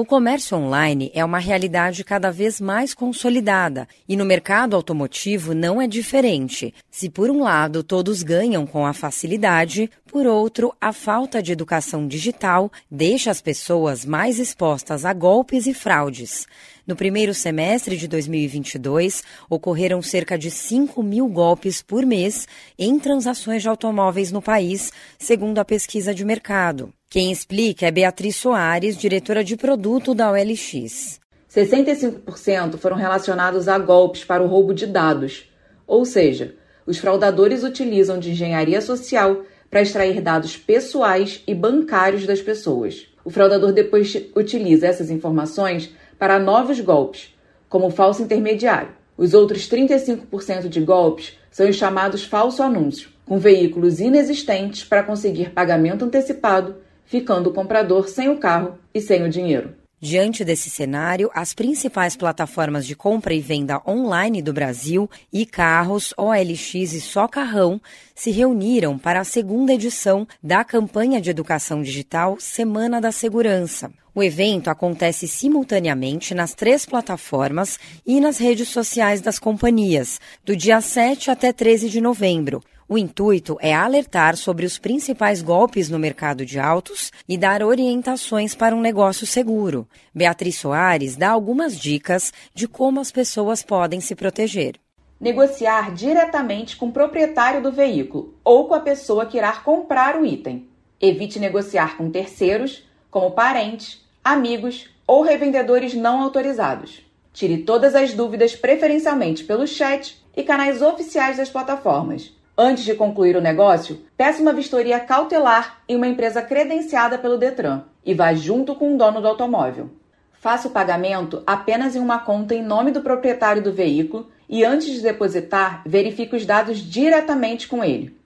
O comércio online é uma realidade cada vez mais consolidada e no mercado automotivo não é diferente. Se por um lado todos ganham com a facilidade, por outro, a falta de educação digital deixa as pessoas mais expostas a golpes e fraudes. No primeiro semestre de 2022, ocorreram cerca de 5 mil golpes por mês em transações de automóveis no país, segundo a pesquisa de mercado. Quem explica é Beatriz Soares, diretora de produto da OLX. 65% foram relacionados a golpes para o roubo de dados, ou seja, os fraudadores utilizam de engenharia social para extrair dados pessoais e bancários das pessoas. O fraudador depois utiliza essas informações para novos golpes, como o falso intermediário. Os outros 35% de golpes são os chamados falso anúncios, com veículos inexistentes para conseguir pagamento antecipado ficando o comprador sem o carro e sem o dinheiro. Diante desse cenário, as principais plataformas de compra e venda online do Brasil, e Carros, OLX e Só Carrão, se reuniram para a segunda edição da campanha de educação digital Semana da Segurança. O evento acontece simultaneamente nas três plataformas e nas redes sociais das companhias, do dia 7 até 13 de novembro. O intuito é alertar sobre os principais golpes no mercado de autos e dar orientações para um negócio seguro. Beatriz Soares dá algumas dicas de como as pessoas podem se proteger. Negociar diretamente com o proprietário do veículo ou com a pessoa que irá comprar o item. Evite negociar com terceiros, como parentes, amigos ou revendedores não autorizados. Tire todas as dúvidas preferencialmente pelo chat e canais oficiais das plataformas Antes de concluir o negócio, peça uma vistoria cautelar em uma empresa credenciada pelo Detran e vá junto com o dono do automóvel. Faça o pagamento apenas em uma conta em nome do proprietário do veículo e, antes de depositar, verifique os dados diretamente com ele.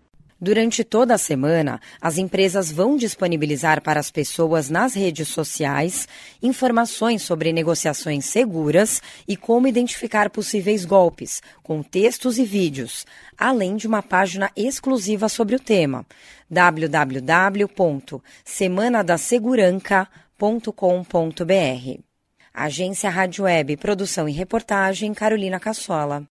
Durante toda a semana, as empresas vão disponibilizar para as pessoas nas redes sociais informações sobre negociações seguras e como identificar possíveis golpes, com textos e vídeos, além de uma página exclusiva sobre o tema www.semanadaseguranca.com.br. Agência Rádio Web, produção e reportagem Carolina Cassola.